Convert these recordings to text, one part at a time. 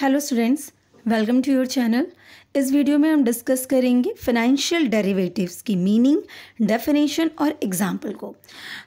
Hello students welcome to your channel इस video में हम डिस्कस करेंगे फाइनेंशियल डेरिवेटिव्स की मीनिंग डेफिनेशन और एग्जाम्पल को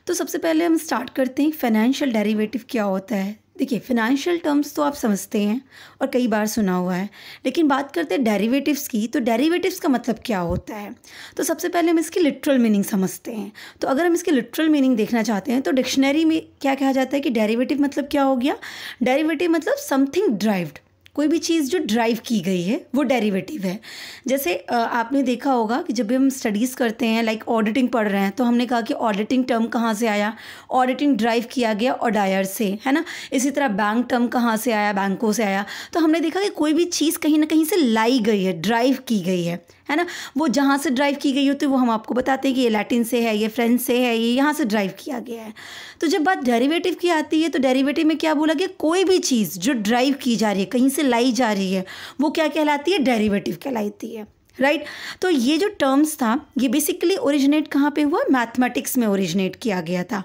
तो सबसे पहले हम स्टार्ट करते हैं फाइनेंशियल डेरिवेटिव क्या होता है देखिए फाइनेंशियल टर्म्स तो आप समझते हैं और कई बार सुना हुआ है लेकिन बात करते हैं डेरिवेटिव्स की तो डेरिवेटिव्स का मतलब क्या होता है तो सबसे पहले हम इसकी लिटरल मीनिंग समझते हैं तो अगर हम इसकी लिटरल मीनिंग देखना चाहते हैं तो डिक्शनरी में क्या कहा जाता है कि डेरिवेटिव मतलब क्या हो गया डेरिवेटिव मतलब समथिंग ड्राइव्ड कोई भी चीज़ जो ड्राइव की गई है वो डेरिवेटिव है जैसे आपने देखा होगा कि जब भी हम स्टडीज़ करते हैं लाइक ऑडिटिंग पढ़ रहे हैं तो हमने कहा कि ऑडिटिंग टर्म कहाँ से आया ऑडिटिंग ड्राइव किया गया ऑडायर से है ना इसी तरह बैंक टर्म कहाँ से आया बैंकों से आया तो हमने देखा कि कोई भी चीज़ कहीं ना कहीं से लाई गई है ड्राइव की गई है है ना वो जहाँ से ड्राइव की गई होती है वो हम आपको बताते हैं कि ये लैटिन से है ये फ्रेंच से है ये यहाँ से ड्राइव किया गया है तो जब बात डेरिवेटिव की आती है तो डेरिवेटिव में क्या बोला गया कोई भी चीज़ जो ड्राइव की जा रही है कहीं से लाई जा रही है वो क्या कहलाती है डेरिवेटिव कहलाती है राइट right? तो ये जो टर्म्स था ये बेसिकली ओरिजिनेट कहाँ पे हुआ मैथमेटिक्स में ओरिजिनेट किया गया था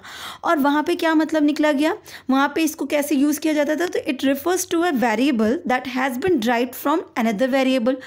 और वहाँ पे क्या मतलब निकला गया वहाँ पे इसको कैसे यूज़ किया जाता था तो it refers to a variable that has been derived from another variable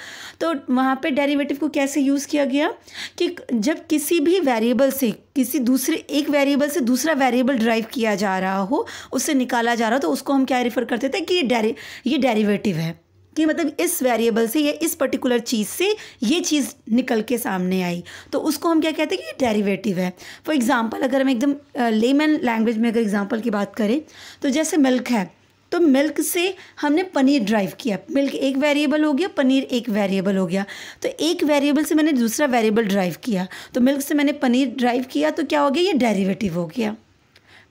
तो वहाँ पे डेरिवेटिव को कैसे यूज़ किया गया कि जब किसी भी वेरिएबल से किसी दूसरे एक वेरिएबल से दूसरा वेरिएबल ड्राइव किया जा रहा हो उससे निकाला जा रहा हो तो उसको हम क्या रिफ़र करते थे कि ये डेरी ये डेरीवेटिव है कि मतलब इस वेरिएबल से या इस पर्टिकुलर चीज़ से ये चीज़ निकल के सामने आई तो उसको हम क्या कहते हैं कि डेरिवेटिव है फॉर एग्ज़ाम्पल अगर हम एकदम लेमन लैंग्वेज में अगर एग्ज़ाम्पल की बात करें तो जैसे मिल्क है तो मिल्क से हमने पनीर ड्राइव किया मिल्क एक वेरिएबल हो गया पनीर एक वेरिएबल हो गया तो एक वेरिएबल से मैंने दूसरा वेरिएबल ड्राइव किया तो मिल्क से मैंने पनीर ड्राइव किया तो क्या हो गया ये डेरिवेटिव हो गया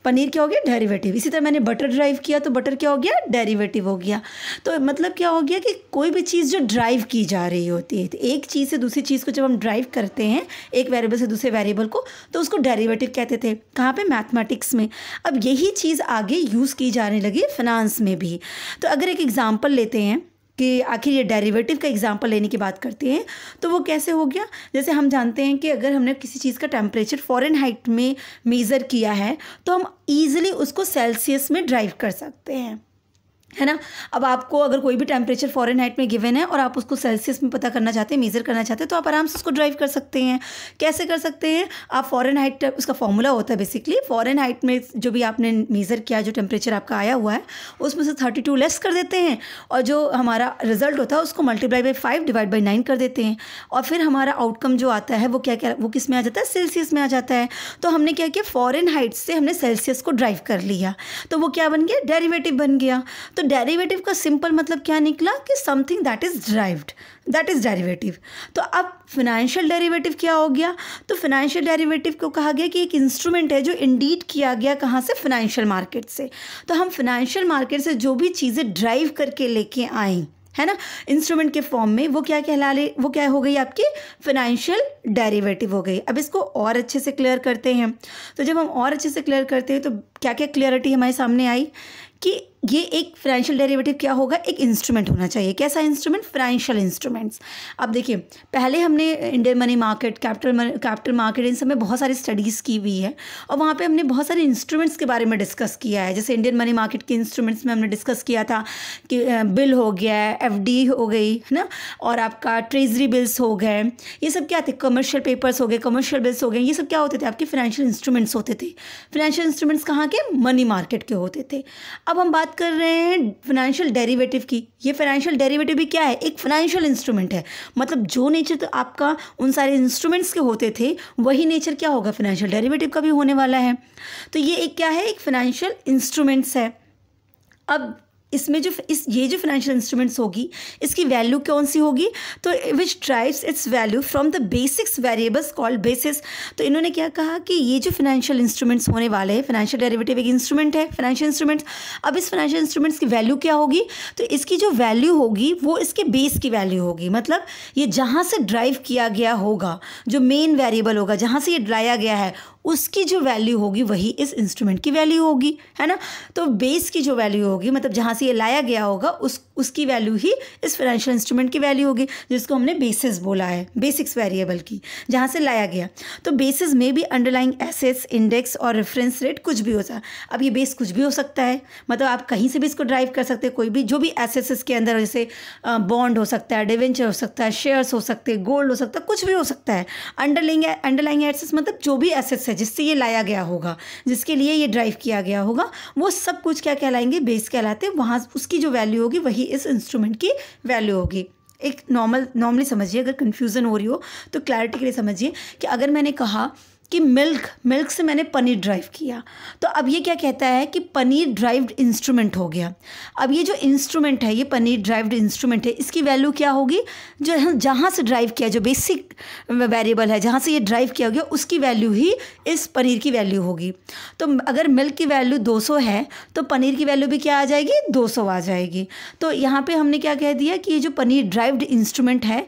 पनीर क्या हो गया डेरिवेटिव इसी तरह मैंने बटर ड्राइव किया तो बटर क्या हो गया डेरिवेटिव हो गया तो मतलब क्या हो गया कि कोई भी चीज़ जो ड्राइव की जा रही होती है तो एक चीज़ से दूसरी चीज़ को जब हम ड्राइव करते हैं एक वेरिएबल से दूसरे वेरिएबल को तो उसको डेरिवेटिव कहते थे कहाँ पे मैथमेटिक्स में अब यही चीज़ आगे यूज़ की जाने लगी फिनांस में भी तो अगर एक एग्ज़ाम्पल लेते हैं कि आखिर ये डेरिवेटिव का एग्जाम्पल लेने की बात करते हैं तो वो कैसे हो गया जैसे हम जानते हैं कि अगर हमने किसी चीज़ का टेम्परेचर फॉरन हाइट में मेज़र किया है तो हम ईज़िली उसको सेल्सियस में ड्राइव कर सकते हैं है ना अब आपको अगर कोई भी टेम्परेचर फॉरन हाइट में गिवन है और आप उसको सेल्सियस में पता करना चाहते हैं मेज़र करना चाहते हैं तो आप आराम से उसको ड्राइव कर सकते हैं कैसे कर सकते हैं आप फॉरन हाइट उसका फॉर्मूला होता है बेसिकली फॉरन हाइट में जो भी आपने मेज़र किया जो टेम्परेचर आपका आया हुआ है उसमें से थर्टी टू लेस कर देते हैं और जो हमारा रिजल्ट होता है उसको multiply by five divide by nine कर देते हैं और फिर हमारा आउटकम जो आता है वो क्या क्या वो किस में आ जाता है सेल्सियस में आ जाता है तो हमने क्या किया फॉरन हाइट से हमने सेल्सियस को ड्राइव कर लिया तो वो क्या बन गया डेरीवेटिव बन गया तो तो डेरिवेटिव का सिंपल मतलब क्या निकला कि something that is derived that is derivative तो अब फिनेंशियल डेरिवेटिव क्या हो गया तो फिनेंशियल डेरिवेटिव को कहा गया कि एक इंस्ट्रूमेंट है जो इंडीड किया गया कहाँ से फिनेंशियल मार्केट से तो हम फिनेंशियल मार्केट से जो भी चीज़ें ड्राइव करके लेके आएँ है ना इंस्ट्रूमेंट के फॉर्म में वो क्या कहला ले वो क्या हो गई आपकी फाइनेंशियल डेरिवेटिव हो गई अब इसको और अच्छे से क्लियर करते हैं तो जब हम और अच्छे से क्लियर करते हैं तो क्या क्या क्लियरिटी हमारे सामने आई कि ये एक फाइनेंशियल डेरिवेटिव क्या होगा एक इंस्ट्रूमेंट होना चाहिए कैसा इंस्ट्रूमेंट फाइनेंशियल इंस्ट्रूमेंट्स अब देखिए पहले हमने Indian money market capital capital market इन सब में बहुत सारी स्टडीज़ की हुई है और वहाँ पे हमने बहुत सारे इंस्ट्रूमेंट्स के बारे में डिस्कस किया है जैसे इंडियन मनी मार्केट के इंस्ट्रूमेंट्स में हमने डिस्कस किया था कि बिल हो गया है एफ हो गई है ना और आपका ट्रेजरी बिल्स हो गए ये सब क्या थे कमर्शियल पेपर्स हो गए कमर्शियल बिल्स हो गए ये सब क्या होते थे आपके फाइनेंशियल इंस्ट्रूमेंट्स होते थे फाइनेंशियल इंस्ट्रूमेंट्स कहाँ के मनी मार्केट के होते थे अब हम बात बात कर रहे हैं फाइनेंशियल डेरिवेटिव की ये फाइनेंशियल डेरिवेटिव भी क्या है एक फाइनेंशियल इंस्ट्रूमेंट है मतलब जो नेचर तो आपका उन सारे इंस्ट्रूमेंट्स के होते थे वही नेचर क्या होगा फाइनेंशियल डेरिवेटिव का भी होने वाला है तो ये एक क्या है एक फाइनेंशियल इंस्ट्रूमेंट्स है अब इसमें जो इस ये जो फाइनेंशियल इंस्ट्रूमेंट्स होगी इसकी वैल्यू कौन सी होगी तो which derives its value from the basics variables called basis तो इन्होंने क्या कहा कि ये जो फाइनेंशियल इंस्ट्रूमेंट्स होने वाले हैं फाइनेंशियल डेरिवेटिव एक इंस्ट्रूमेंट है फाइनेंशियल इंस्ट्रूमेंट्स अब इस फाइनेंशियल इंस्ट्रूमेंट्स की वैल्यू क्या होगी तो इसकी जो वैल्यू होगी वो इसके बेस की वैल्यू होगी मतलब ये जहाँ से ड्राइव किया गया होगा जो मेन वेरिएबल होगा जहाँ से ये ड्राया गया है उसकी जो वैल्यू होगी वही इस इंस्ट्रूमेंट की वैल्यू होगी है ना तो बेस की जो वैल्यू होगी मतलब जहाँ से ये लाया गया होगा उस उसकी वैल्यू ही इस फाइनेंशियल इंस्ट्रूमेंट की वैल्यू होगी जिसको हमने बेसिस बोला है बेसिक्स वेरिएबल की जहाँ से लाया गया तो बेसिस में भी अंडरलाइंग एसेट्स इंडेक्स और रेफरेंस रेट कुछ भी हो सकता है अब ये बेस कुछ भी हो सकता है मतलब आप कहीं से भी इसको ड्राइव कर सकते हैं कोई भी जो भी एसेट्स इसके अंदर जैसे बॉन्ड हो सकता है डिवेंचर हो सकता है शेयर्स हो सकते हैं गोल्ड हो सकता है कुछ भी हो सकता है अंडरलाइंग अंडरलाइंग एसेट्स मतलब जो भी एसेट्स है जिससे ये लाया गया होगा जिसके लिए ये ड्राइव किया गया होगा वो सब कुछ क्या कहलाएंगे बेस कहलाते हैं वहाँ उसकी जो वैल्यू होगी वही इस इंस्ट्रूमेंट की वैल्यू होगी एक नॉर्मल नॉर्मली समझिए अगर कन्फ्यूज़न हो रही हो तो क्लैरिटी के लिए समझिए कि अगर मैंने कहा कि मिल्क मिल्क से मैंने पनीर ड्राइव किया तो अब ये क्या कहता है कि पनीर ड्राइव्ड इंस्ट्रूमेंट हो गया अब ये जो इंस्ट्रूमेंट है ये पनीर ड्राइव्ड इंस्ट्रूमेंट है इसकी वैल्यू क्या होगी जो जहाँ से ड्राइव किया जो बेसिक वेरिएबल है जहाँ से ये ड्राइव किया गया उसकी वैल्यू ही इस पनीर की वैल्यू होगी तो अगर मिल्क की वैल्यू दो है तो पनीर की वैल्यू भी क्या आ जाएगी दो आ जाएगी तो यहाँ पर हमने क्या कह दिया कि ये जो पनीर ड्राइव्ड इंस्ट्रूमेंट है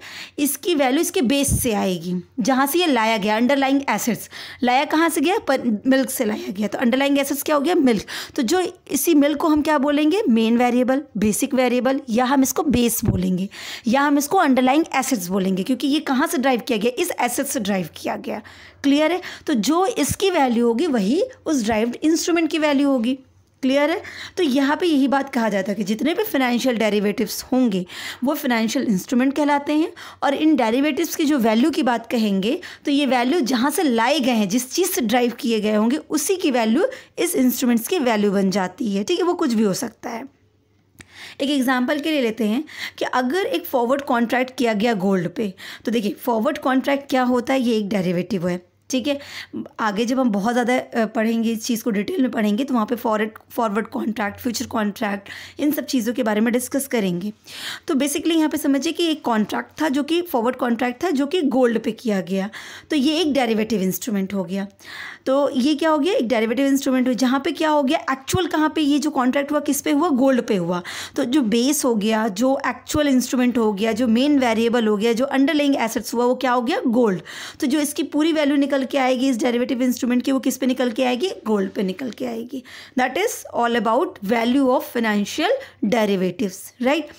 इसकी वैल्यू इसके बेस से आएगी जहाँ से ये लाया गया अंडरलाइंग एसेट्स लाया कहाँ से गया पर मिल्क से लाया गया तो अंडरलाइंग एसेट्स क्या हो गया मिल्क तो जो इसी मिल्क को हम क्या बोलेंगे मेन वेरिएबल बेसिक वेरिएबल या हम इसको बेस बोलेंगे या हम इसको अंडरलाइंग एसेट्स बोलेंगे क्योंकि ये कहाँ से ड्राइव किया गया इस एसेट से ड्राइव किया गया क्लियर है तो जो इसकी वैल्यू होगी वही उस ड्राइव्ड इंस्ट्रूमेंट की वैल्यू होगी क्लियर है तो यहाँ पे यही बात कहा जाता है कि जितने भी फाइनेंशियल डेरिवेटिव्स होंगे वो फाइनेंशियल इंस्ट्रूमेंट कहलाते हैं और इन डेरिवेटिव्स की जो वैल्यू की बात कहेंगे तो ये वैल्यू जहाँ से लाए गए हैं जिस चीज़ से ड्राइव किए गए होंगे उसी की वैल्यू इस इंस्ट्रूमेंट्स की वैल्यू बन जाती है ठीक है वो कुछ भी हो सकता है एक एग्जाम्पल के लिए लेते हैं कि अगर एक फॉरवर्ड कॉन्ट्रैक्ट किया गया गोल्ड पे तो देखिए फॉरवर्ड कॉन्ट्रैक्ट क्या होता है ये एक डेरिवेटिव है ठीक है आगे जब हम बहुत ज़्यादा पढ़ेंगे इस चीज़ को डिटेल में पढ़ेंगे तो वहाँ पे forward forward contract future contract इन सब चीज़ों के बारे में डिस्कस करेंगे तो बेसिकली यहाँ पे समझिए कि एक कॉन्ट्रैक्ट था जो कि फॉरवर्ड कॉन्ट्रैक्ट था जो कि गोल्ड पे किया गया तो ये एक डेरिवेटिव इंस्ट्रूमेंट हो गया तो ये क्या हो गया एक डेरिवेटिव इंस्ट्रूमेंट हुआ जहाँ पर क्या हो गया एक्चुअल कहाँ पर ये जो कॉन्ट्रैक्ट हुआ किस पे हुआ गोल्ड पे हुआ तो जो बेस हो गया जो एक्चुअल इंस्ट्रूमेंट हो गया जो मेन वेरिएबल हो गया जो अंडरलिंग एसेट्स हुआ वो क्या हो गया गोल्ड तो जो इसकी पूरी वैल्यू निकल निकल के आएगी इस डेरिवेटिव इंस्ट्रूमेंट की वो किस पे निकल के आएगी गोल्ड पे निकल के आएगी that is all about value of financial derivatives right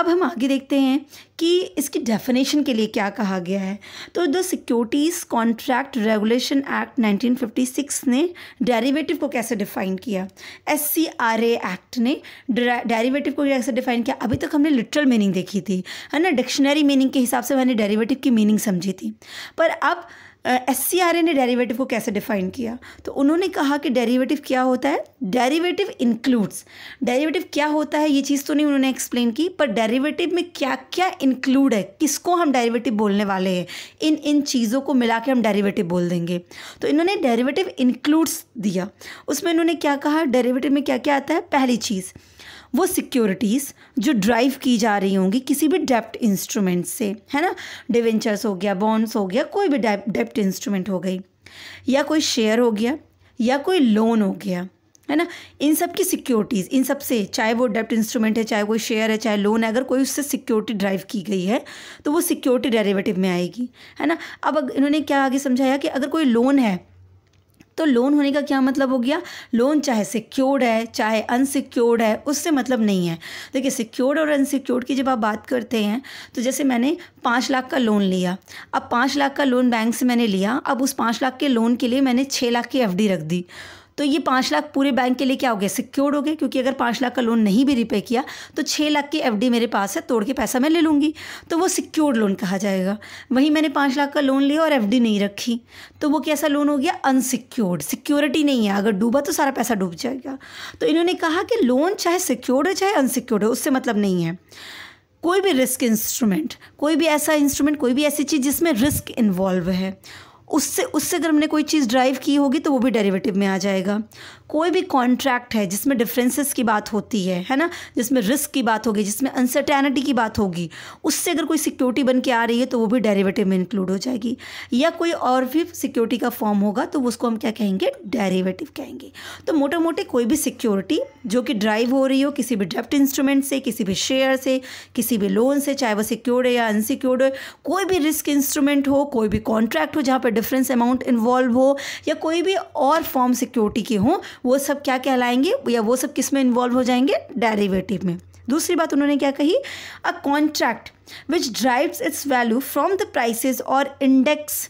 अब हम आगे देखते हैं कि इसकी डेफिनेशन के लिए क्या कहा गया है तो the securities contract regulation act 1956 ने डेरिवेटिव को कैसे डिफाइन किया S C R A act ने डेरिवेटिव को कैसे डिफाइन किया अभी तक हमने लिटरल मीनिंग देखी थी है ना डिक्शनरी मीनिंग के हिसाब से मैंने डेरिवेटिव की मीनिंग समझी थी पर अब एस सी आर ए ने डेरीवेटिव को कैसे डिफाइन किया तो उन्होंने कहा कि डेरीवेटिव क्या होता है डेरीवेटिव इंक्लूड्स डेरीवेटिव क्या होता है ये चीज़ तो नहीं उन्होंने एक्सप्लेन की पर डेरीवेटिव में क्या क्या इंक्लूड है किसको हम डेरीवेटिव बोलने वाले हैं इन इन चीज़ों को मिला के हम डेरीवेटिव बोल देंगे तो इन्होंने डेरीवेटिव इंक्लूड्स दिया उसमें इन्होंने क्या कहा डेरीवेटिव में क्या क्या आता है पहली चीज़ वो सिक्योरिटीज़ जो ड्राइव की जा रही होंगी किसी भी डेप्ट इंस्ट्रूमेंट से है ना डिवेंचर्स हो गया बॉन्ड्स हो गया कोई भी डेप्ट इंस्ट्रूमेंट हो गई या कोई शेयर हो गया या कोई लोन हो गया है ना इन सब की सिक्योरिटीज़ इन सब से चाहे वो डेप्ट इंस्ट्रूमेंट है चाहे कोई शेयर है चाहे लोन है अगर कोई उससे सिक्योरिटी ड्राइव की गई है तो वो सिक्योरिटी डेरिवेटिव में आएगी है ना अब इन्होंने क्या आगे समझाया कि अगर कोई लोन है तो लोन होने का क्या मतलब हो गया लोन चाहे सिक्योर्ड है चाहे अनसिक्योर्ड है उससे मतलब नहीं है देखिए सिक्योर्ड और अनसिक्योर्ड की जब आप बात करते हैं तो जैसे मैंने पाँच लाख का लोन लिया अब पाँच लाख का लोन बैंक से मैंने लिया अब उस पाँच लाख के लोन के लिए मैंने छः लाख की एफ रख दी तो ये पाँच लाख पूरे बैंक के लिए क्या हो गया सिक्योर्ड हो गए क्योंकि अगर पाँच लाख का लोन नहीं भी रिपे किया तो छः लाख की एफ मेरे पास है तोड़ के पैसा मैं ले लूँगी तो वो सिक्योर्ड लोन कहा जाएगा वहीं मैंने पाँच लाख का लोन लिया और एफ नहीं रखी तो वो कैसा लोन हो गया अनसिक्योर्ड सिक्योरिटी नहीं है अगर डूबा तो सारा पैसा डूब जाएगा तो इन्होंने कहा कि लोन चाहे सिक्योर्ड हो चाहे अनसिक्योर्ड हो उससे मतलब नहीं है कोई भी रिस्क इंस्ट्रूमेंट कोई भी ऐसा इंस्ट्रूमेंट कोई भी ऐसी चीज़ जिसमें रिस्क इन्वॉल्व है उससे उससे अगर हमने कोई चीज़ ड्राइव की होगी तो वो भी डेरिवेटिव में आ जाएगा कोई भी कॉन्ट्रैक्ट है जिसमें डिफरेंसेस की बात होती है है ना जिसमें रिस्क की बात होगी जिसमें अनसर्टेनिटी की बात होगी उससे अगर कोई सिक्योरिटी बन के आ रही है तो वो भी डेरिवेटिव में इंक्लूड हो जाएगी या कोई और भी सिक्योरिटी का फॉर्म होगा तो उसको हम क्या कहेंगे डेरिवेटिव कहेंगे तो मोटा मोटे कोई भी सिक्योरिटी जो कि ड्राइव हो रही हो किसी भी डेप्ट इंस्ट्रूमेंट से किसी भी शेयर से किसी भी लोन से चाहे वो सिक्योर्ड है या अनसिक्योर्ड है कोई भी रिस्क इंस्ट्रूमेंट हो कोई भी कॉन्ट्रैक्ट हो जहाँ पर डिफरेंस अमाउंट इन्वॉल्व हो या कोई भी और फॉर्म सिक्योरिटी के हों वो सब क्या कहलाएंगे या वो सब किस में इन्वॉल्व हो जाएंगे डेरिवेटिव में दूसरी बात उन्होंने क्या कही a contract which derives its value from the prices और index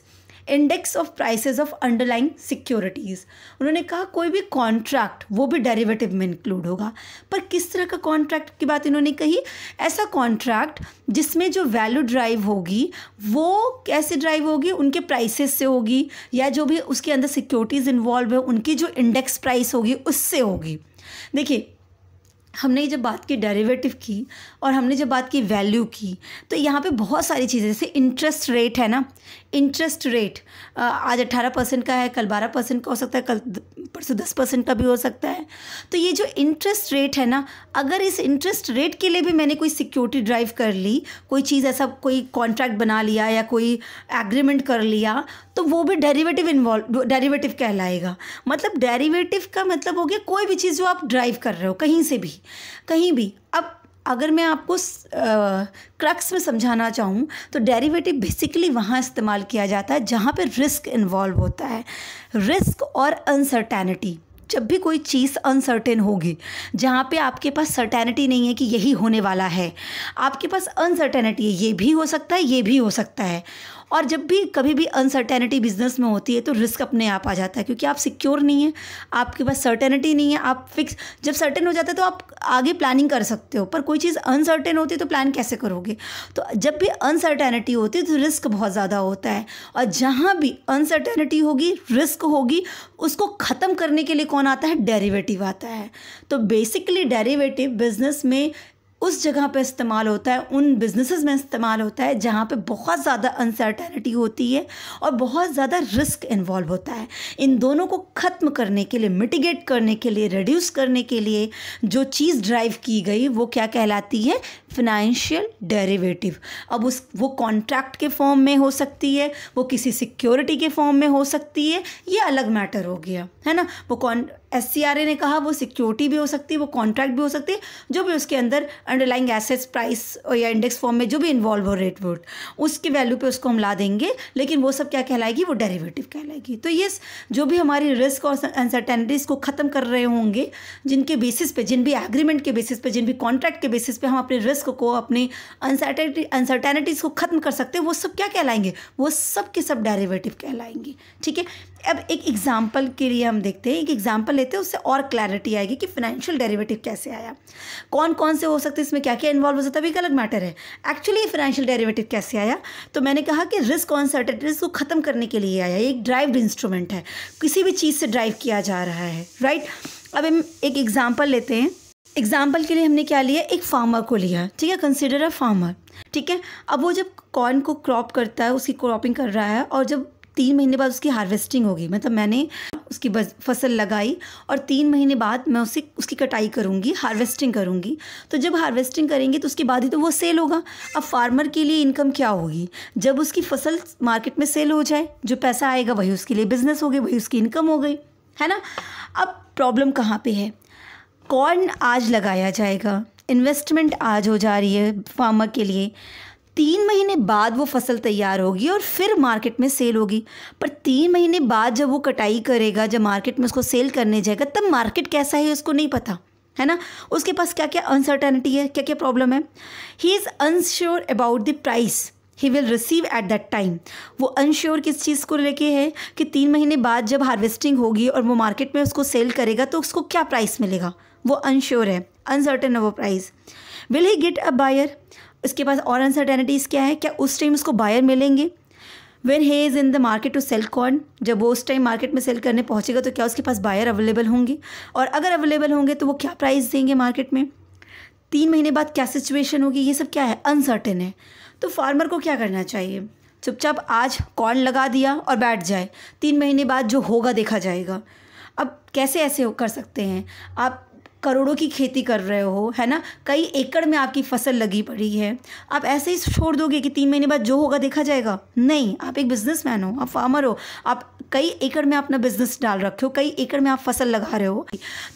index of prices of underlying securities उन्होंने कहा कोई भी कॉन्ट्रैक्ट वो भी डेरिवेटिव में इंक्लूड होगा पर किस तरह का कॉन्ट्रैक्ट की बात इन्होंने कही ऐसा कॉन्ट्रैक्ट जिसमें जो वैल्यू ड्राइव होगी वो कैसे ड्राइव होगी उनके प्राइसेस से होगी या जो भी उसके अंदर सिक्योरिटीज़ इन्वॉल्व है उनकी जो इंडेक्स प्राइस होगी उससे होगी देखिए हमने जब बात की डेरिवेटिव की और हमने जब बात की वैल्यू की तो यहाँ पे बहुत सारी चीज़ें जैसे इंटरेस्ट रेट है ना इंटरेस्ट रेट आज अट्ठारह परसेंट का है कल बारह परसेंट का हो सकता है कल परसों दस परसेंट का भी हो सकता है तो ये जो इंटरेस्ट रेट है ना अगर इस इंटरेस्ट रेट के लिए भी मैंने कोई सिक्योरिटी ड्राइव कर ली कोई चीज़ ऐसा कोई कॉन्ट्रैक्ट बना लिया या कोई एग्रीमेंट कर लिया तो वो भी डेरिवेटिव इन्वॉल्व डेरिवेटिव कहलाएगा मतलब डेरिवेटिव का मतलब हो गया कोई भी चीज़ जो आप ड्राइव कर रहे हो कहीं से भी कहीं भी अब अगर मैं आपको क्रक्स में समझाना चाहूँ तो डेरिवेटिव बेसिकली वहाँ इस्तेमाल किया जाता है जहाँ पर रिस्क इन्वॉल्व होता है रिस्क और अनसर्टेनिटी जब भी कोई चीज़ अनसर्टेन होगी जहाँ पे आपके पास सर्टेनिटी नहीं है कि यही होने वाला है आपके पास अनसर्टेनिटी है ये भी हो सकता है ये भी हो सकता है और जब भी कभी भी अनसर्टेनिटी बिजनेस में होती है तो रिस्क अपने आप आ जाता है क्योंकि आप सिक्योर नहीं है आपके पास सर्टेनिटी नहीं है आप फिक्स जब सर्टेन हो जाता है तो आप आगे प्लानिंग कर सकते हो पर कोई चीज़ अनसर्टेन होती है तो प्लान कैसे करोगे तो जब भी अनसर्टेनिटी होती है तो रिस्क बहुत ज़्यादा होता है और जहाँ भी अनसर्टेनिटी होगी रिस्क होगी उसको ख़त्म करने के लिए कौन आता है डेरिवेटिव आता है तो बेसिकली डेरिवेटिव बिजनेस में उस जगह पे इस्तेमाल होता है उन बिजनेसेस में इस्तेमाल होता है जहाँ पे बहुत ज़्यादा अनसर्टेनिटी होती है और बहुत ज़्यादा रिस्क इन्वॉल्व होता है इन दोनों को ख़त्म करने के लिए मिटिगेट करने के लिए रिड्यूस करने के लिए जो चीज़ ड्राइव की गई वो क्या कहलाती है फिनेंशियल डेरिवेटिव अब उस वो कॉन्ट्रैक्ट के फॉर्म में हो सकती है वो किसी सिक्योरिटी के फॉर्म में हो सकती है ये अलग मैटर हो गया है ना वो कॉन एस ने कहा वो सिक्योरिटी भी हो सकती है वो कॉन्ट्रैक्ट भी हो सकती है जो भी उसके अंदर अंडरलाइंग एसेट्स प्राइस या इंडेक्स फॉर्म में जो भी इन्वॉल्व हो रेट वोट उसके वैल्यू पे उसको हम ला देंगे लेकिन वो सब क्या कहलाएगी वो डेरिवेटिव कहलाएगी तो ये जो भी हमारी रिस्क और अनसर्टेनिटीज़ को ख़त्म कर रहे होंगे जिनके बेसिस पे जिन भी एग्रीमेंट के बेसिस पे जिन भी कॉन्ट्रैक्ट के बेसिस पे हम अपने रिस्क को अपने अनसर्टेनिटीज़ को ख़त्म कर सकते हैं वो सब क्या कहलाएंगे वो सब के सब डेरिवेटिव कहलाएंगे ठीक है अब एक एग्जाम्पल के लिए हम देखते हैं एक एग्जाम्पल लेते हैं उससे और क्लैरिटी आएगी कि फाइनेंशियल डेरिवेटिव कैसे आया कौन कौन से हो सकते हैं इसमें क्या क्या इन्वॉल्व हो सकता है एक अलग मैटर है एक्चुअली फाइनेंशियल डेरिवेटिव कैसे आया तो मैंने कहा कि रिस्क अनसर्टेनिटीज को ख़त्म करने के लिए आया एक ड्राइव इंस्ट्रूमेंट है किसी भी चीज़ से ड्राइव किया जा रहा है राइट अब हम एक एग्ज़ाम्पल लेते हैं एग्जाम्पल के लिए हमने क्या लिया एक फार्मर को लिया ठीक है कंसिडर अ फार्मर ठीक है अब वो जब कॉर्न को क्रॉप करता है उसकी क्रॉपिंग कर रहा है और जब तीन महीने बाद उसकी हार्वेस्टिंग होगी मतलब मैंने उसकी फसल लगाई और तीन महीने बाद मैं उसे उसकी कटाई करूँगी हार्वेस्टिंग करूँगी तो जब हार्वेस्टिंग करेंगे तो उसके बाद ही तो वो सेल होगा अब फार्मर के लिए इनकम क्या होगी जब उसकी फसल मार्केट में सेल हो जाए जो पैसा आएगा वही उसके लिए बिजनेस हो गई वही उसकी इनकम हो गई है ना अब प्रॉब्लम कहाँ पर है कॉर्न आज लगाया जाएगा इन्वेस्टमेंट आज हो जा रही है फार्मर के लिए तीन महीने बाद वो फसल तैयार होगी और फिर मार्केट में सेल होगी पर तीन महीने बाद जब वो कटाई करेगा जब मार्केट में उसको सेल करने जाएगा तब मार्केट कैसा है उसको नहीं पता है ना उसके पास क्या क्या अनसर्टेनिटी है क्या क्या प्रॉब्लम है he is unsure about the price he will receive at that time वो अनश्योर किस चीज़ को लेके है कि तीन महीने बाद जब हार्वेस्टिंग होगी और वो मार्केट में उसको सेल करेगा तो उसको क्या प्राइस मिलेगा वो अनश्योर है अनसर्टन है वो price will he get a buyer उसके पास और अनसर्टेनिटीज़ क्या है क्या उस टाइम उसको बायर मिलेंगे when he is in the market to sell corn जब वो उस टाइम मार्केट में सेल करने पहुँचेगा तो क्या उसके पास बायर अवेलेबल होंगे और अगर अवेलेबल होंगे तो वो क्या प्राइस देंगे मार्केट में तीन महीने बाद क्या सिचुएशन होगी ये सब क्या है अनसर्टेन है तो फार्मर को क्या करना चाहिए चुपचाप आज कॉर्न लगा दिया और बैठ जाए तीन महीने बाद जो होगा देखा जाएगा अब कैसे ऐसे कर सकते हैं आप करोड़ों की खेती कर रहे हो है ना कई एकड़ में आपकी फसल लगी पड़ी है आप ऐसे ही छोड़ दोगे कि तीन महीने बाद जो होगा देखा जाएगा नहीं आप एक बिजनेसमैन हो आप फार्मर हो आप कई एकड़ में अपना बिजनेस डाल रखे हो कई एकड़ में आप फसल लगा रहे हो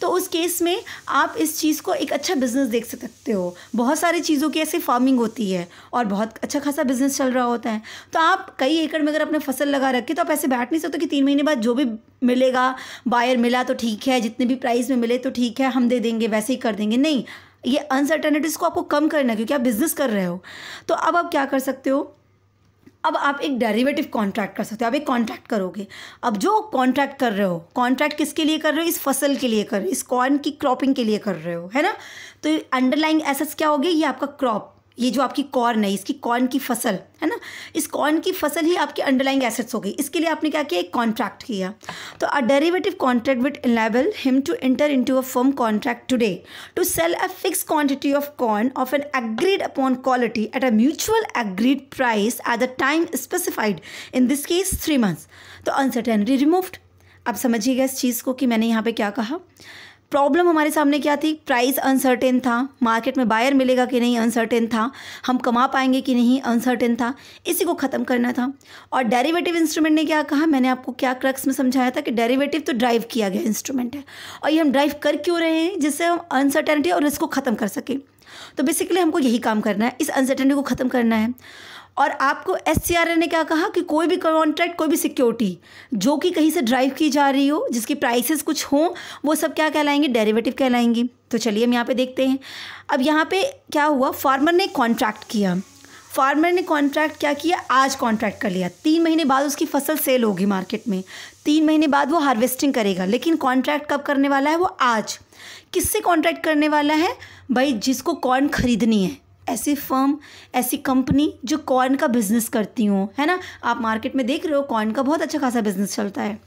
तो उस केस में आप इस चीज़ को एक अच्छा बिजनेस देख सकते हो बहुत सारी चीज़ों की ऐसी फार्मिंग होती है और बहुत अच्छा खासा बिजनेस चल रहा होता है तो आप कई एकड़ में अगर अपने फसल लगा रखे तो आप ऐसे बैठ नहीं सकते कि तीन महीने बाद जो भी मिलेगा बायर मिला तो ठीक है जितने भी प्राइस में मिले तो ठीक है हम दे देंगे वैसे ही कर देंगे नहीं ये अनसर्टेनिटीज़ को आपको कम करना है क्योंकि आप बिज़नेस कर रहे हो तो अब आप क्या कर सकते हो अब आप एक डेरिवेटिव कॉन्ट्रैक्ट कर सकते हो आप एक कॉन्ट्रैक्ट करोगे अब जो कॉन्ट्रैक्ट कर रहे हो कॉन्ट्रैक्ट किसके लिए कर रहे हो इस फसल के लिए कर रहे हो इस कॉर्न की क्रॉपिंग के लिए कर रहे हो है ना तो अंडरलाइंग एसेट्स क्या होगी ये आपका क्रॉप ये जो आपकी कॉर्न है इसकी कॉर्न की फसल है ना इस कॉर्न की फसल ही आपकी अंडरलाइंग एसेट्स हो गई इसके लिए आपने क्या किया एक कॉन्ट्रैक्ट किया तो a derivative contract with enable him to enter into a firm contract today to sell a fix quantity of corn of an agreed upon quality at a mutual agreed price at the time specified in this case three months तो uncertainty removed आप समझिएगा इस चीज़ को कि मैंने यहाँ पे क्या कहा प्रॉब्लम हमारे सामने क्या थी प्राइस अनसर्टेन था मार्केट में बायर मिलेगा कि नहीं अनसर्टेन था हम कमा पाएंगे कि नहीं अनसर्टेन था इसी को ख़त्म करना था और डेरिवेटिव इंस्ट्रूमेंट ने क्या कहा मैंने आपको क्या क्रक्स में समझाया था कि डेरिवेटिव तो ड्राइव किया गया इंस्ट्रूमेंट है और ये हम ड्राइव कर क्यों रहे हैं जिससे हम अनसर्टेनिटी और रिस्क को ख़त्म कर सकें तो बेसिकली हमको यही काम करना है इस अनसर्टेनिटी को ख़त्म करना है और आपको एस ने क्या कहा कि कोई भी कॉन्ट्रैक्ट कोई भी सिक्योरिटी जो कि कहीं से ड्राइव की जा रही हो जिसकी प्राइसेस कुछ हों वो सब क्या कहलाएंगे डेरिवेटिव कहलाएंगे तो चलिए हम यहाँ पे देखते हैं अब यहाँ पे क्या हुआ फार्मर ने कॉन्ट्रैक्ट किया फार्मर ने कॉन्ट्रैक्ट क्या किया आज कॉन्ट्रैक्ट कर लिया तीन महीने बाद उसकी फसल सेल होगी मार्केट में तीन महीने बाद वो हार्वेस्टिंग करेगा लेकिन कॉन्ट्रैक्ट कब करने वाला है वो आज किससे कॉन्ट्रैक्ट करने वाला है भाई जिसको कॉर्न खरीदनी है ऐसी फर्म ऐसी कंपनी जो कॉइन का बिज़नेस करती हूँ है ना आप मार्केट में देख रहे हो कॉइन का बहुत अच्छा खासा बिज़नेस चलता है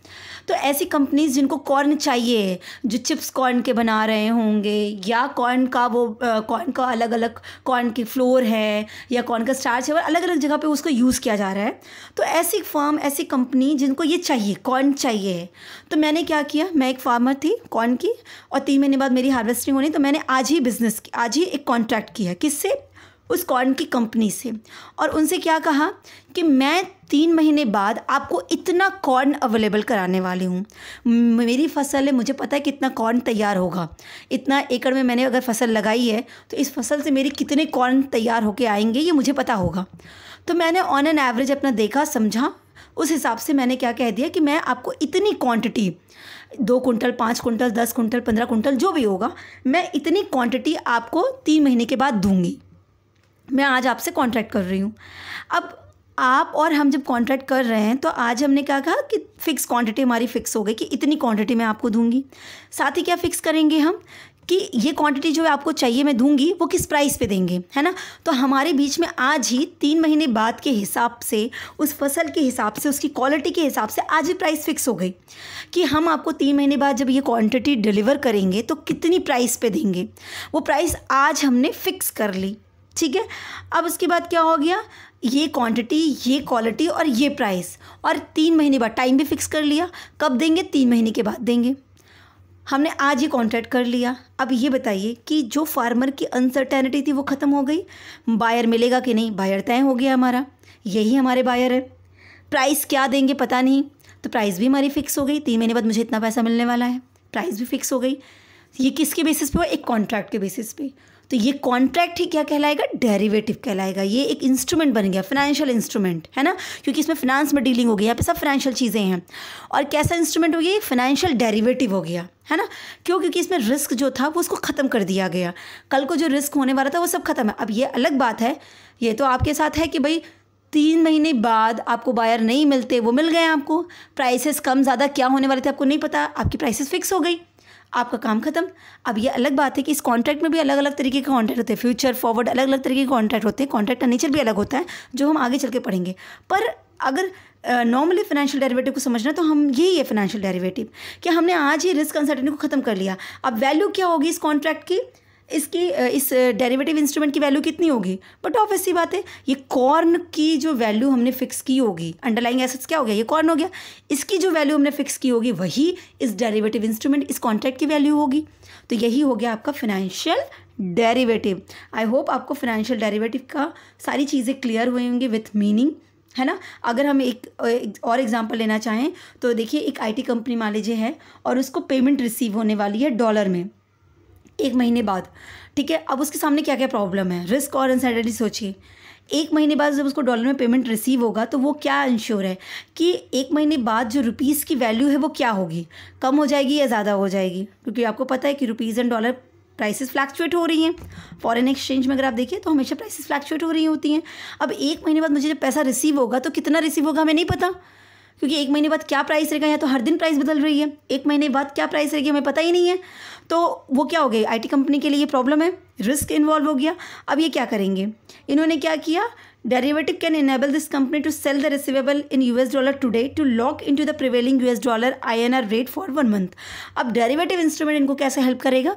तो ऐसी कंपनीज जिनको कॉर्न चाहिए जो चिप्स कॉर्न के बना रहे होंगे या कॉर्न का वो कॉर्न का अलग अलग कॉर्न की फ्लोर है या कॉर्न का स्टार्च है अलग अलग जगह पर उसको यूज़ किया जा रहा है तो ऐसी फर्म ऐसी कंपनी जिनको ये चाहिए कॉर्न चाहिए तो मैंने क्या किया मैं एक फार्मर थी कॉर्न की और तीन महीने बाद मेरी हार्वेस्टिंग होनी तो मैंने आज ही बिज़नेस आज ही एक कॉन्ट्रैक्ट किया किससे उस कॉर्न की कंपनी से और उनसे क्या कहा कि मैं तीन महीने बाद आपको इतना कॉर्न अवेलेबल कराने वाली हूँ मेरी फसल है मुझे पता है कितना कॉर्न तैयार होगा इतना एकड़ में मैंने अगर फसल लगाई है तो इस फसल से मेरी कितने कॉर्न तैयार होके आएंगे ये मुझे पता होगा तो मैंने ऑन एन एवरेज अपना देखा समझा उस हिसाब से मैंने क्या कह दिया कि मैं आपको इतनी क्वांटिटी दो कुंटल पाँच कुंटल दस कुंटल पंद्रह कुंटल जो भी होगा मैं इतनी क्वांटिटी आपको तीन महीने के बाद दूंगी मैं आज आपसे कॉन्ट्रैक्ट कर रही हूँ अब आप और हम जब कॉन्ट्रैक्ट कर रहे हैं तो आज हमने क्या कहा कि फ़िक्स क्वांटिटी हमारी फ़िक्स हो गई कि इतनी क्वांटिटी मैं आपको दूंगी साथ ही क्या फ़िक्स करेंगे हम कि ये क्वांटिटी जो आपको चाहिए मैं दूंगी वो किस प्राइस पे देंगे है ना तो हमारे बीच में आज ही तीन महीने बाद के हिसाब से उस फसल के हिसाब से उसकी क्वालिटी के हिसाब से आज ही प्राइस फिक्स हो गई कि हम आपको तीन महीने बाद जब ये क्वांटिटी डिलीवर करेंगे तो कितनी प्राइस पे देंगे वो प्राइस आज हमने फिक्स कर ली ठीक है अब उसके बाद क्या हो गया ये क्वांटिटी ये क्वालिटी और ये प्राइस और तीन महीने बाद टाइम भी फिक्स कर लिया कब देंगे तीन महीने के बाद देंगे हमने आज ही कॉन्ट्रैक्ट कर लिया अब ये बताइए कि जो फार्मर की अनसर्टेनिटी थी वो ख़त्म हो गई बायर मिलेगा कि नहीं बायर तय हो गया हमारा यही हमारे बायर है प्राइस क्या देंगे पता नहीं तो प्राइस भी हमारी फ़िक्स हो गई तीन महीने बाद मुझे इतना पैसा मिलने वाला है प्राइस भी फिक्स हो गई ये किसके बेसिस पे हुआ एक कॉन्ट्रैक्ट के बेसिस पे तो ये कॉन्ट्रैक्ट ही क्या कहलाएगा डेरिवेटिव कहलाएगा ये एक इंस्ट्रूमेंट बन गया फाइनेंशियल इंस्ट्रूमेंट है ना क्योंकि इसमें फिनांस में डीलिंग हो गई यहाँ पे सब फाइनेंशियल चीज़ें हैं और कैसा इंस्ट्रूमेंट हो गया फाइनेंशियल डेरिवेटिव हो गया है ना क्यों क्योंकि इसमें रिस्क जो था वो उसको ख़त्म कर दिया गया कल को जो रिस्क होने वाला था वो सब खत्म है अब ये अलग बात है ये तो आपके साथ है कि भाई तीन महीने बाद आपको बायर नहीं मिलते वो मिल गए आपको प्राइसेस कम ज़्यादा क्या होने वाले थे आपको नहीं पता आपकी प्राइसेस फिक्स हो गई आपका काम खत्म अब ये अलग बात है कि इस कॉन्ट्रैक्ट में भी अलग अलग तरीके के कॉन्ट्रैक्ट होते हैं फ्यूचर फॉरवर्ड अलग अलग तरीके के कॉन्ट्रैक्ट होते हैं कॉन्ट्रैक्ट का नेचर भी अलग होता है जो हम आगे चल के पढ़ेंगे पर अगर नॉर्मली फाइनेंशियल डेरिवेटिव को समझना तो हम यही है फाइनेंशियल डेरिवेटिव कि हमने आज ही रिस्क अनसर्टनिटी को ख़त्म कर लिया अब वैल्यू क्या होगी इस कॉन्ट्रैक्ट की इसकी इस डेरिवेटिव इंस्ट्रूमेंट की वैल्यू कितनी होगी बट ऑफ ऐसी बात है ये कॉर्न की जो वैल्यू हमने फिक्स की होगी अंडरलाइंग एसेट्स क्या हो गया ये कॉर्न हो गया इसकी जो वैल्यू हमने फिक्स की होगी वही इस डेरिवेटिव इंस्ट्रूमेंट इस कॉन्ट्रैक्ट की वैल्यू होगी तो यही हो गया आपका फाइनेंशियल डेरीवेटिव आई होप आपको फाइनेंशियल डेरीवेटिव का सारी चीज़ें क्लियर हुई होंगी विथ मीनिंग है ना अगर हम एक, एक और एग्जांपल लेना चाहें तो देखिए एक आईटी कंपनी मान लीजिए है और उसको पेमेंट रिसीव होने वाली है डॉलर में एक महीने बाद ठीक है अब उसके सामने क्या क्या प्रॉब्लम है रिस्क और अनसर्टेनिटी सोचिए एक महीने बाद जब उसको डॉलर में पेमेंट रिसीव होगा तो वो क्या इंश्योर है कि एक महीने बाद जो रुपीज़ की वैल्यू है वो क्या होगी कम हो जाएगी या ज़्यादा हो जाएगी क्योंकि आपको पता है कि rupees and dollar prices fluctuate हो रही हैं फॉरेन एक्सचेंज में अगर आप देखिए तो हमेशा प्राइसेस फ्लैक्चुएट हो रही होती हैं अब एक महीने बाद मुझे जब पैसा रिसीव होगा तो कितना रिसीव होगा हमें नहीं पता क्योंकि एक महीने बाद क्या प्राइस रहेगा या तो हर दिन प्राइस बदल रही है एक महीने बाद क्या प्राइस रहेगी हमें पता ही नहीं है तो वो क्या हो गई आईटी कंपनी के लिए प्रॉब्लम है रिस्क इन्वॉल्व हो गया अब ये क्या करेंगे इन्होंने क्या किया derivative can enable this company to sell the receivable in US dollar today to lock in to the prevailing US dollar I N R rate for one month अब डेरिवेटिव इंस्ट्रूमेंट इनको कैसे हेल्प करेगा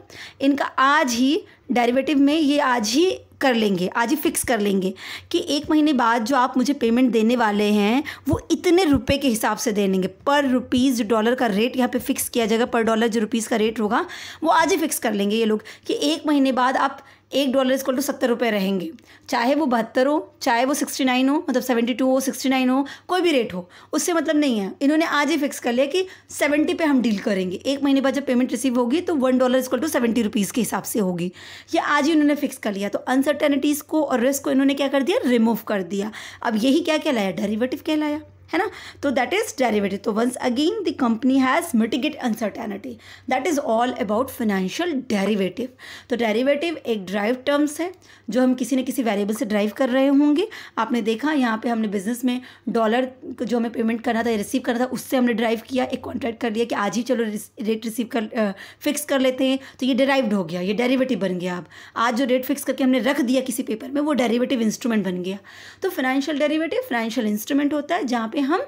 इनका आज ही derivative में ये आज ही कर लेंगे आज ही फिक्स कर लेंगे कि एक महीने बाद जो आप मुझे पेमेंट देने वाले हैं वो इतने रुपए के हिसाब से देंगे पर रुपीज़ जो डॉलर का रेट यहाँ पे फिक्स किया जाएगा पर डॉलर जो रुपीज़ का रेट होगा वो आज ही फिक्स कर लेंगे ये लोग कि एक महीने बाद आप एक डॉलर इक्वल टू सत्तर रुपये रहेंगे चाहे वो बहत्तर हो चाहे वो सिक्सटी नाइन हो मतलब सेवेंटी टू हो सिक्सटी नाइन हो कोई भी रेट हो उससे मतलब नहीं है इन्होंने आज ही फिक्स कर लिया कि सेवेंटी पे हम डील करेंगे एक महीने बाद जब पेमेंट रिसीव होगी तो वन डॉलर इसको टू सेवेंटी रुपीज़ के हिसाब से होगी ये आज ही उन्होंने फिक्स कर लिया तो अनसर्टेनिटीज़ को और रिस्क को इन्होंने क्या कर दिया रिमूव कर दिया अब यही क्या कहलाया डेरिवेटिव कहलाया है ना तो दैट इज डेरिवेटिव तो once again the company has mitigate uncertainty that is all about financial derivative तो डेरिवेटिव एक ड्राइव टर्म्स है जो हम किसी न किसी वेरिएबल से ड्राइव कर रहे होंगे आपने देखा यहाँ पे हमने बिजनेस में डॉलर जो हमें पेमेंट करना था रिसीव करना था उससे हमने ड्राइव किया एक कॉन्ट्रैक्ट कर लिया कि आज ही चलो रेट रिसीव कर फिक्स कर लेते हैं तो ये डेराइव्ड हो गया ये डेरिवेटिव बन गया अब आज जो रेट फिक्स करके हमने रख दिया किसी पेपर में वो डेरिवेटिव इंस्ट्रूमेंट बन गया तो फाइनेंशियल डेरिवेटिव फाइनेंशियल इंस्ट्रूमेंट होता है जहाँ पे हम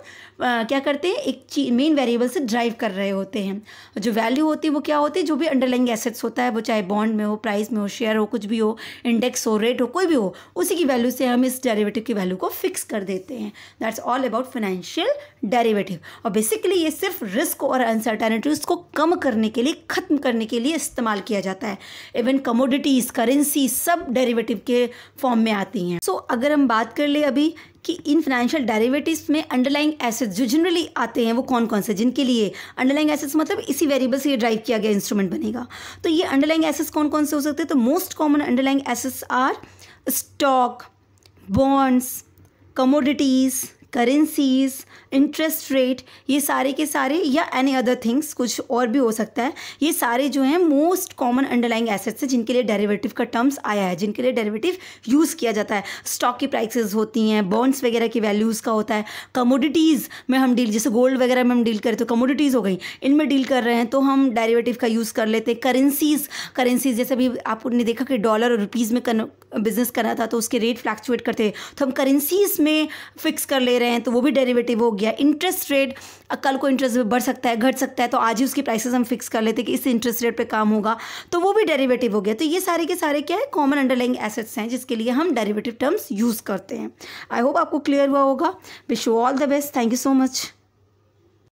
आ, क्या करते हैं एक मेन वेरिएबल से ड्राइव कर रहे होते हैं जो वैल्यू होती है वो क्या होती है जो भी अंडरलाइंग एसेट्स होता है वो चाहे बॉन्ड में हो प्राइस में हो शेयर हो कुछ भी हो इंडेक्स हो रेट हो कोई भी हो उसी की वैल्यू से हम इस डेरेवेटिव की वैल्यू को फिक्स कर देते हैं that's all about financial derivative और बेसिकली ये सिर्फ रिस्क और अनसर्टेनिटी को कम करने के लिए ख़त्म करने के लिए इस्तेमाल किया जाता है इवन कमोडिटीज़ करेंसी सब डेरेवेटिव के फॉर्म में आती हैं सो so, अगर हम बात कर ले अभी कि इन फाइनेंशियल डेरिवेटिव्स में अंडरलाइंग एसेट्स जो जनरली आते हैं वो कौन कौन से जिनके लिए अंडरलाइंग एसेट्स मतलब इसी वेरिएबल से ये ड्राइव किया गया इंस्ट्रूमेंट बनेगा तो ये अंडरलाइंग एसेट्स कौन कौन से हो सकते हैं तो most common underlying assets are stock bonds commodities currencies interest rate ये सारे के सारे या एनी अदर थिंग्स कुछ और भी हो सकता है ये सारे जो हैं मोस्ट कॉमन अंडरलाइंग एसेट्स हैं जिनके लिए डेरिवेटिव का टर्म्स आया है जिनके लिए डेरिवेटिव यूज़ किया जाता है स्टॉक की प्राइसेस होती हैं बॉन्ड्स वगैरह की वैल्यूज़ का होता है कमोडिटीज़ में हम डील जैसे गोल्ड वगैरह में हम डील करें तो कमोडिटीज़ हो गई इनमें डील कर रहे हैं तो हम डेरिवेटिव का यूज़ कर लेते हैं करेंसीज़ करेंसीज़ जैसे अभी आपने देखा कि डॉलर और रुपीज़ में बिजनेस करना था तो उसके रेट फ्लैक्चुएट करते तो हम करेंसीज़ में फिक्स कर ले रहे रहे हैं तो वो भी डेरिवेटिव हो गया इंटरेस्ट रेट कल को इंटरेस्ट बढ़ सकता है घट सकता है तो आज ही उसकी प्राइसेस हम फिक्स कर लेते हैं कि इस इंटरेस्ट रेट पे काम होगा तो वो भी डेरिवेटिव हो गया तो ये सारे के सारे क्या है कॉमन अंडरलाइंग एसेट्स हैं जिसके लिए हम डेरिवेटिव टर्म्स यूज़ करते हैं आई होप आपको क्लियर हुआ होगा wish you all the best thank you so much